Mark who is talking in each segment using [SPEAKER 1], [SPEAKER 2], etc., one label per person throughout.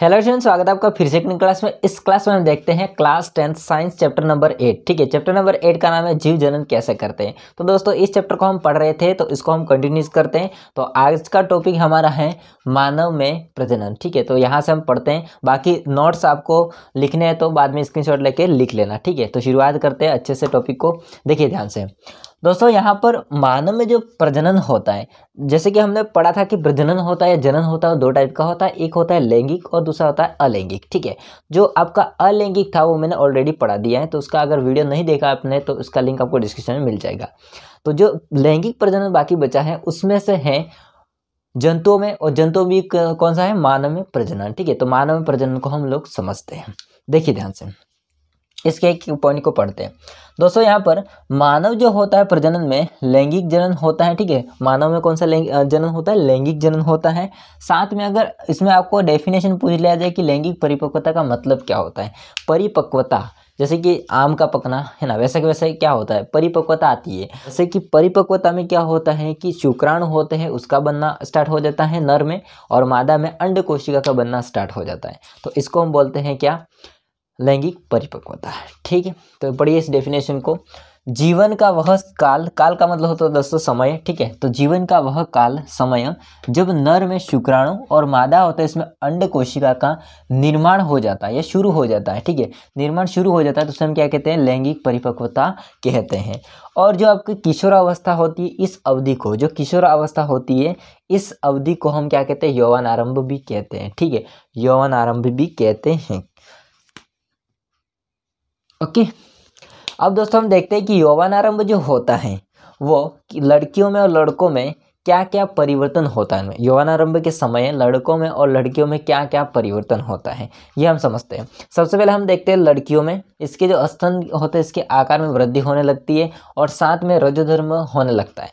[SPEAKER 1] Hello student स्वागत है आपका फिर से अपनी क्लास में इस क्लास में हम देखते हैं class tenth science chapter number eight ठीक है चैप्टर नंबर एट का नाम है जीव जनन कैसे करते हैं तो दोस्तों इस चैप्टर को हम पढ़ रहे थे तो इसको हम कंटिन्यूज करते हैं तो आज का टॉपिक हमारा है मानव में प्रजनन ठीक है तो यहाँ से हम पढ़ते हैं बाकी नोट्स आपको लिखने हैं तो बाद में स्क्रीन लेके लिख लेना ठीक है तो शुरुआत करते हैं अच्छे से टॉपिक को देखिए ध्यान से दोस्तों यहाँ पर मानव में जो प्रजनन होता है जैसे कि हमने पढ़ा था कि प्रजनन होता है जनन होता है दो टाइप का होता है एक होता है लैंगिक और दूसरा होता है अलैंगिक ठीक है जो आपका अलैंगिक था वो मैंने ऑलरेडी पढ़ा दिया है तो उसका अगर वीडियो नहीं देखा आपने तो उसका लिंक आपको डिस्क्रिप्शन में मिल जाएगा तो जो लैंगिक प्रजनन बाकी बचा है उसमें से है जंतुओं में और जंतुओं में कौन सा है मानव में प्रजनन ठीक है तो मानव में प्रजनन को हम लोग समझते हैं देखिए ध्यान से इसके एक पॉइंट को पढ़ते हैं दोस्तों यहाँ पर मानव जो होता है प्रजनन में लैंगिक जनन होता है ठीक है मानव में कौन सा जनन होता है लैंगिक जनन होता है साथ में अगर इसमें आपको डेफिनेशन पूछ लिया जाए कि लैंगिक परिपक्वता का मतलब क्या होता है परिपक्वता जैसे कि आम का पकना है ना वैसे वैसे क्या होता है परिपक्वता आती है जैसे कि परिपक्वता में क्या होता है कि शुक्राणु होते हैं उसका बनना स्टार्ट हो जाता है नर में और मादा में अंड कोशिका का बनना स्टार्ट हो जाता है तो इसको हम बोलते हैं क्या लैंगिक परिपक्वता ठीक है तो पढ़िए इस डेफिनेशन को जीवन का वह काल काल का मतलब होता है दोस्तों समय ठीक है तो जीवन का वह काल समय जब नर में शुक्राणु और मादा होता है इसमें अंड कोशिका का निर्माण हो जाता है या शुरू हो जाता है ठीक है निर्माण शुरू हो जाता है तो उसे हम क्या कहते हैं लैंगिक परिपक्वता कहते हैं और जो आपकी किशोरावस्था होती है इस अवधि को जो किशोरावस्था होती है इस अवधि को हम क्या कहते हैं यौवन आरंभ भी कहते हैं ठीक है यौवन आरंभ भी कहते हैं ओके अब दोस्तों हम देखते हैं कि आरंभ जो होता है वो लड़कियों में और लड़कों में क्या क्या परिवर्तन होता है आरंभ के समय लड़कों में और लड़कियों में क्या क्या परिवर्तन होता है ये हम समझते हैं सबसे पहले हम देखते हैं लड़कियों में इसके जो स्तन होते हैं इसके आकार में वृद्धि होने लगती है और साथ में रजधर्म होने लगता है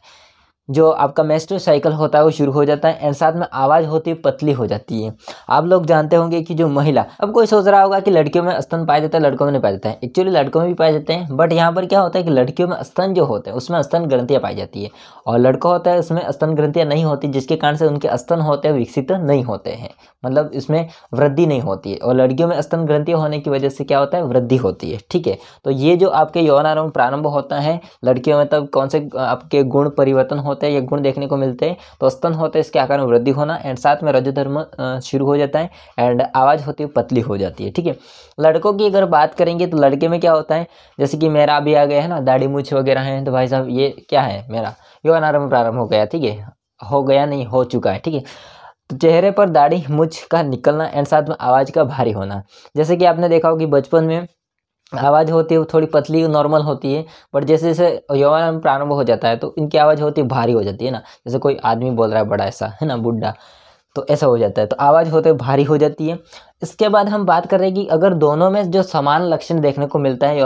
[SPEAKER 1] जो आपका मेस्ट्रो साइकिल होता है वो शुरू हो जाता है एंड साथ में आवाज़ होती है पतली हो जाती है आप लोग जानते होंगे कि जो महिला अब कोई सोच रहा होगा कि लड़कियों में स्तन पाया जाता है लड़कों में नहीं पाया जाता है एक्चुअली लड़कों में भी पाए जाते हैं बट यहाँ पर क्या होता है कि लड़कियों में स्तन जो होते हैं उसमें स्तन ग्रंथियाँ पाई जाती है और लड़का होता है उसमें स्तन ग्रंथियाँ नहीं होती जिसके कारण से उनके स्तन होते हैं विकसित नहीं होते हैं मतलब इसमें वृद्धि नहीं होती है और लड़कियों में स्तन ग्रंथियाँ होने की वजह से क्या होता है वृद्धि होती है ठीक है तो ये जो आपके यौन आरंभ प्रारंभ होता है लड़कियों में तब कौन से आपके गुण परिवर्तन होते होते हैं ये गुण देखने को मिलते हैं तो स्तन होते हैं इसके आकार में वृद्धि होना एंड साथ में रजोधर्म शुरू हो जाता है एंड आवाज़ होती है पतली हो जाती है ठीक है लड़कों की अगर बात करेंगे तो लड़के में क्या होता है जैसे कि मेरा अभी आ गया है ना दाढ़ी मूछ वगैरह हैं तो भाई साहब ये क्या है मेरा ये अनारंभ प्रारंभ हो गया ठीक है हो गया नहीं हो चुका है ठीक है तो चेहरे पर दाढ़ी मूछ का निकलना एंड साथ में आवाज़ का भारी होना जैसे कि आपने देखा हो कि बचपन में आवाज़ होती है थोड़ी पतली नॉर्मल होती है बट जैसे जैसे यौवन प्रारंभ हो जाता है तो इनकी आवाज़ होती है भारी हो जाती है ना जैसे कोई आदमी बोल रहा है बड़ा ऐसा है ना बुढ़ा तो ऐसा हो जाता है तो आवाज़ होते भारी हो जाती है इसके बाद हम बात कर रहे हैं कि अगर दोनों में जो समान लक्षण देखने को मिलता है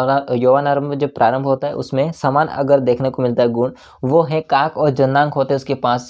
[SPEAKER 1] यौवन आरंभ जो प्रारंभ होता है उसमें समान अगर देखने को मिलता है गुण वो है काक और जन्नांग होते हैं उसके पास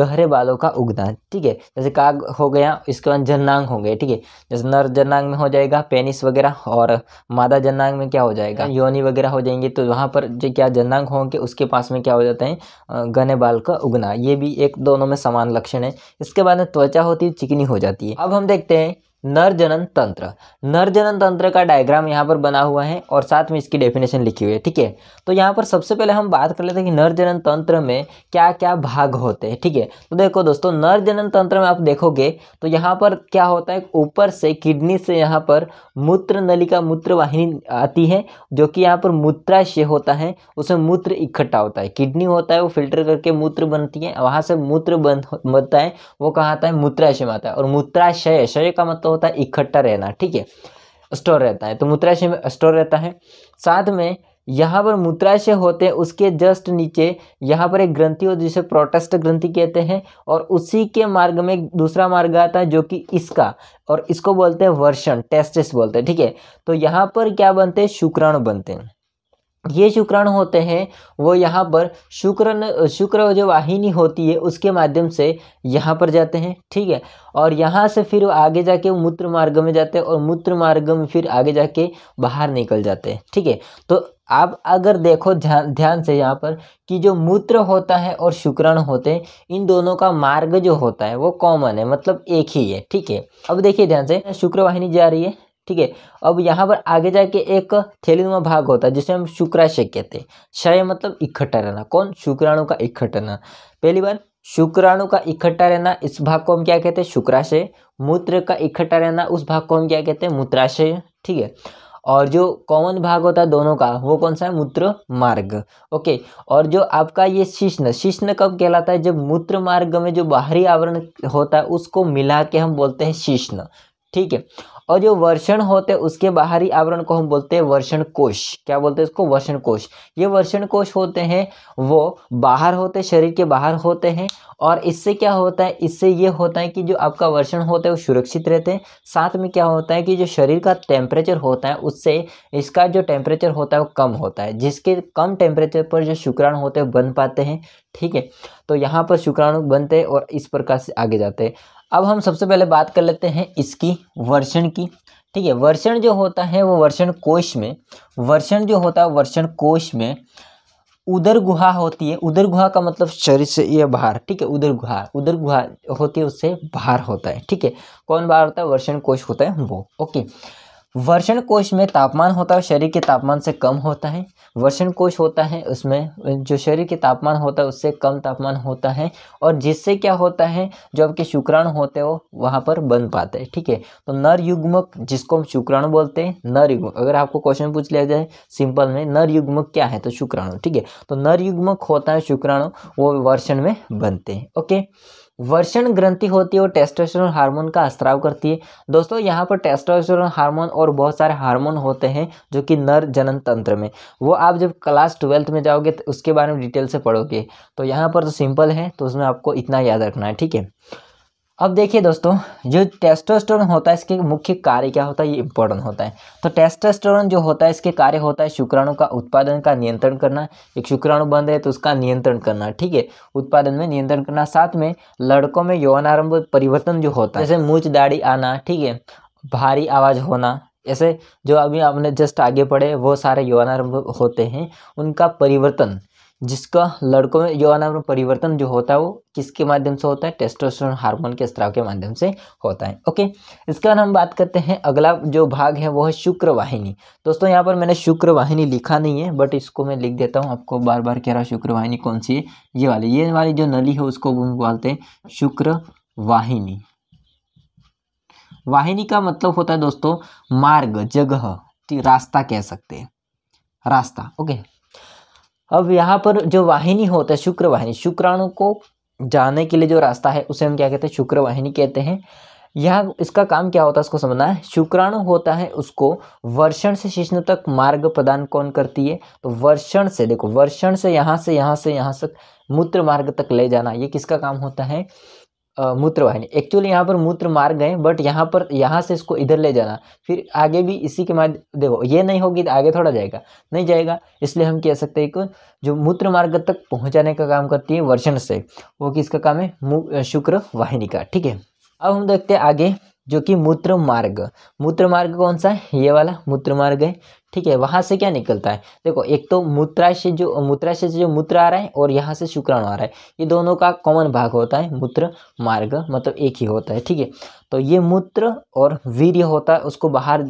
[SPEAKER 1] गहरे बालों का उगना ठीक है जैसे काक हो गया इसके बाद जन्नांग हो गए ठीक है जैसे नर जन्नांग में हो जाएगा पेनिस वगैरह और मादा जन्नांग में क्या हो जाएगा हाँ। योनी वगैरह हो जाएंगे तो वहाँ पर जो क्या जन्नांग होंगे उसके पास में क्या हो जाते हैं घने बाल का उगना ये भी एक दोनों में समान लक्षण है इसके बाद त्वचा होती है चिकनी हो जाती है अब हम देखते हैं नर जनन तंत्र नर जनन तंत्र का डायग्राम यहाँ पर बना हुआ है और साथ में इसकी डेफिनेशन लिखी हुई है ठीक है तो यहाँ पर सबसे पहले हम बात कर लेते हैं कि नर जनन तंत्र में क्या क्या भाग होते हैं ठीक है तो देखो दोस्तों नर जनन तंत्र में आप देखोगे तो यहाँ पर क्या होता है ऊपर से किडनी से यहाँ पर मूत्र नलिका मूत्र वाहिनी आती है जो कि यहाँ पर मूत्राशय होता है उसमें मूत्र इकट्ठा होता है किडनी होता है वो फिल्टर करके मूत्र बनती है वहाँ से मूत्र बन बनता है वो कहाँ आता है मूत्राशय में आता है और मूत्राशय शय का मतलब तो होता है इकट्ठा रहना ठीक है स्टोर रहता है तो मूत्राशय में स्टोर रहता है साथ में यहाँ पर मूत्राशय होते हैं उसके जस्ट नीचे यहाँ पर एक ग्रंथि हो जिसे प्रोटेस्ट ग्रंथि कहते हैं और उसी के मार्ग में दूसरा मार्ग आता है जो कि इसका और इसको बोलते हैं वर्षण टेस्टिस बोलते हैं ठीक है तो यहाँ पर क्या बनते हैं शुक्राणु बनते हैं ये शुक्राणु होते हैं वो यहाँ पर शुक्र शुक्र जो वाहिनी होती है उसके माध्यम से यहाँ पर जाते हैं ठीक है और यहाँ से फिर आगे जाके मूत्र मार्ग में जाते हैं और मूत्र मार्ग में फिर आगे जाके बाहर निकल जाते हैं ठीक है तो आप अगर देखो ध्यान ध्यान से यहाँ पर कि जो मूत्र होता है और शुक्राणु होते हैं इन दोनों का मार्ग जो होता है वो कॉमन है मतलब एक ही है ठीक है अब देखिए ध्यान से शुक्रवाहिनी जा रही है ठीक है अब यहाँ पर आगे जाके एक थैलीनुमा भाग होता है जिसे हम शुक्राशय कहते हैं क्षय मतलब इकट्ठा रहना कौन शुक्राणु का इकट्ठा रहना पहली बार शुक्राणु का इकट्ठा रहना इस भाग को हम क्या कहते हैं शुक्राशय मूत्र का इकट्ठा रहना उस भाग को हम क्या कहते हैं मूत्राशय ठीक है और जो कॉमन भाग होता है दोनों का वो कौन सा है मूत्र मार्ग ओके और जो आपका ये शिश्न शिश्न कब कहलाता है जब मूत्र मार्ग में जो बाहरी आवरण होता है उसको मिला के हम बोलते हैं शिश्न ठीक है और जो वर्षण होते हैं उसके बाहरी आवरण को हम बोलते हैं वर्षण कोश क्या बोलते हैं इसको वर्षण कोश ये वर्षण कोश होते हैं वो बाहर होते शरीर के बाहर होते हैं और इससे क्या होता है इससे ये होता है कि जो आपका वर्षण होता है वो सुरक्षित रहते हैं साथ में क्या होता है कि जो शरीर का टेम्परेचर होता है उससे इसका जो टेम्परेचर होता है वो कम होता है जिसके कम टेम्परेचर पर जो शुक्राणु होते हैं बन पाते हैं ठीक है तो यहाँ पर शुक्राणु बनते हैं और इस प्रकार से आगे जाते हैं अब हम सबसे पहले बात कर लेते हैं इसकी वर्षण की ठीक है वर्षण जो होता है वो वर्षण कोश में वर्षण जो होता है वर्षण कोश में उदर गुहा होती है उदर गुहा का मतलब शरीर से यह बाहर ठीक है उधर गुहा उधर गुहा होती है उससे बाहर होता है ठीक है कौन बाहर होता है वर्षण कोश होता है वो ओके वर्षण कोश में तापमान होता है शरीर के तापमान से कम होता है वर्षण कोश होता है उसमें जो शरीर के तापमान होता है उससे कम तापमान होता है और जिससे क्या होता है जो आपके शुक्राणु होते हो वहाँ पर बन पाते हैं ठीक है तो नर युग्मक जिसको हम शुक्राणु बोलते हैं नर युग्मक अगर आपको क्वेश्चन पूछ लिया जाए सिंपल में नर युग्मक क्या है तो शुक्राणु ठीक है तो नर युग्मक होता है शुक्राणु वो वर्षण में बनते हैं ओके वर्षण ग्रंथि होती है वो टेस्टोस्टेरोन हार्मोन का स्त्राव करती है दोस्तों यहाँ पर टेस्टोस्टेरोन हार्मोन और बहुत सारे हार्मोन होते हैं जो कि नर जनन तंत्र में वो आप जब क्लास ट्वेल्थ में जाओगे तो उसके बारे में डिटेल से पढ़ोगे तो यहाँ पर तो सिंपल है तो उसमें आपको इतना याद रखना है ठीक है अब देखिए दोस्तों जो टेस्टोस्टेरोन होता है इसके मुख्य कार्य क्या होता है ये इंपॉर्टेंट होता है तो टेस्टोस्टेरोन जो होता है इसके कार्य होता है शुक्राणु का उत्पादन का नियंत्रण करना एक शुक्राणु बंद है तो उसका नियंत्रण करना ठीक है उत्पादन में नियंत्रण करना साथ में लड़कों में यौनारंभ परिवर्तन जो होता है जैसे मूच दाढ़ी आना ठीक है भारी आवाज़ होना ऐसे जो अभी आपने जस्ट आगे पढ़े वो सारे यौनारंभ होते हैं उनका परिवर्तन जिसका लड़कों में यौनांग में परिवर्तन जो होता है वो किसके माध्यम से होता है टेस्टोस्टेरोन हार्मोन के स्त्राव के माध्यम से होता है ओके इसके बाद हम बात करते हैं अगला जो भाग है वो है शुक्रवाहिनी दोस्तों यहाँ पर मैंने शुक्रवाहिनी लिखा नहीं है बट इसको मैं लिख देता हूँ आपको बार बार कह रहा शुक्रवाहिनी कौन सी है ये वाली ये वाली जो नली है उसको बोलते हैं शुक्रवाहिनी वाहिनी का मतलब होता है दोस्तों मार्ग जगह रास्ता कह सकते हैं रास्ता ओके अब यहाँ पर जो वाहिनी होता है शुक्र वाहिनी शुक्राणु को जाने के लिए जो रास्ता है उसे हम क्या कहते हैं शुक्र वाहिनी कहते हैं यह इसका काम क्या होता है उसको समझना है शुक्राणु होता है उसको वर्षण से शिष्णु तक मार्ग प्रदान कौन करती है तो वर्षण से देखो वर्षण से यहाँ से यहाँ से यहाँ तक मूत्र मार्ग तक ले जाना ये किसका काम होता है मूत्रवाहिनी एक्चुअली यहाँ पर मूत्र मार्ग है बट यहाँ पर यहाँ से इसको इधर ले जाना फिर आगे भी इसी के माध्यम देखो ये नहीं होगी तो आगे थोड़ा जाएगा नहीं जाएगा इसलिए हम कह सकते हैं कि जो मूत्र मार्ग तक पहुँचाने का काम करती है वर्षण से वो किसका काम है शुक्र वाहिनी का ठीक है अब हम देखते हैं आगे जो कि मूत्र मार्ग मूत्र मार्ग कौन सा है ये वाला मूत्र मार्ग है ठीक है वहाँ से क्या निकलता है देखो एक तो मूत्राशय जो मूत्राशय से जो मूत्र आ रहा है और यहाँ से शुक्राणु आ रहा है ये दोनों का कॉमन भाग होता है मूत्र मार्ग मतलब एक ही होता है ठीक है तो ये मूत्र और वीर्य होता है उसको बाहर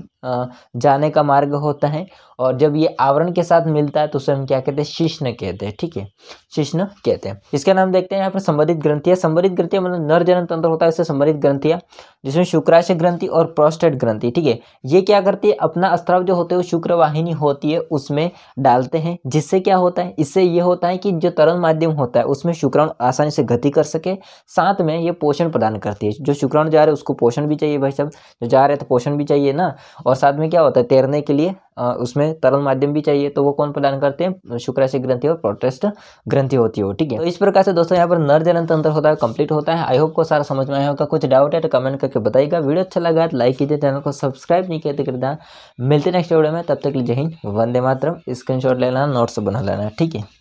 [SPEAKER 1] जाने का मार्ग होता है और जब ये आवरण के साथ मिलता है तो उसे हम क्या कहते हैं शिष्ण कहते हैं ठीक है शिष्ण कहते हैं इसका नाम देखते हैं यहाँ पर संबंधित ग्रंथियाँ संबंधित ग्रंथियाँ मतलब नर जनन तंत्र होता है उससे संबंधित ग्रंथियाँ जिसमें शुक्राशय ग्रंथि और प्रोस्टेट ग्रंथि ठीक है ये क्या करती है अपना अस्त्राव जो होते हैं वो शुक्र शुक्रवाहिनी होती है उसमें डालते हैं जिससे क्या होता है इससे ये होता है कि जो तरल माध्यम होता है उसमें शुक्राणु आसानी से गति कर सके साथ में ये पोषण प्रदान करती है जो शुक्राणु जा रहे हैं उसको पोषण भी चाहिए भाई साहब जो जा रहे हैं तो पोषण भी चाहिए ना और साथ में क्या होता है तैरने के लिए उसमें तरल माध्यम भी चाहिए तो वो कौन प्रदान करते हैं शुक्राशय ग्रंथि और प्रोटेस्ट ग्रंथि होती हो ठीक है तो इस प्रकार से दोस्तों यहाँ पर नर जनन तंत्र होता है कंप्लीट होता है आई होप को सारा समझ में आया होगा कुछ डाउट है तो कमेंट करके बताइएगा वीडियो अच्छा लगा तो लाइक कीजिए चैनल को सब्सक्राइब नहीं किया तो कृपया मिलते नेक्स्ट वीडियो में तब तब तक लीजिए हिंद वंदे मातरम स्क्रीनशॉट ले लेना नोट्स बना लेना ठीक है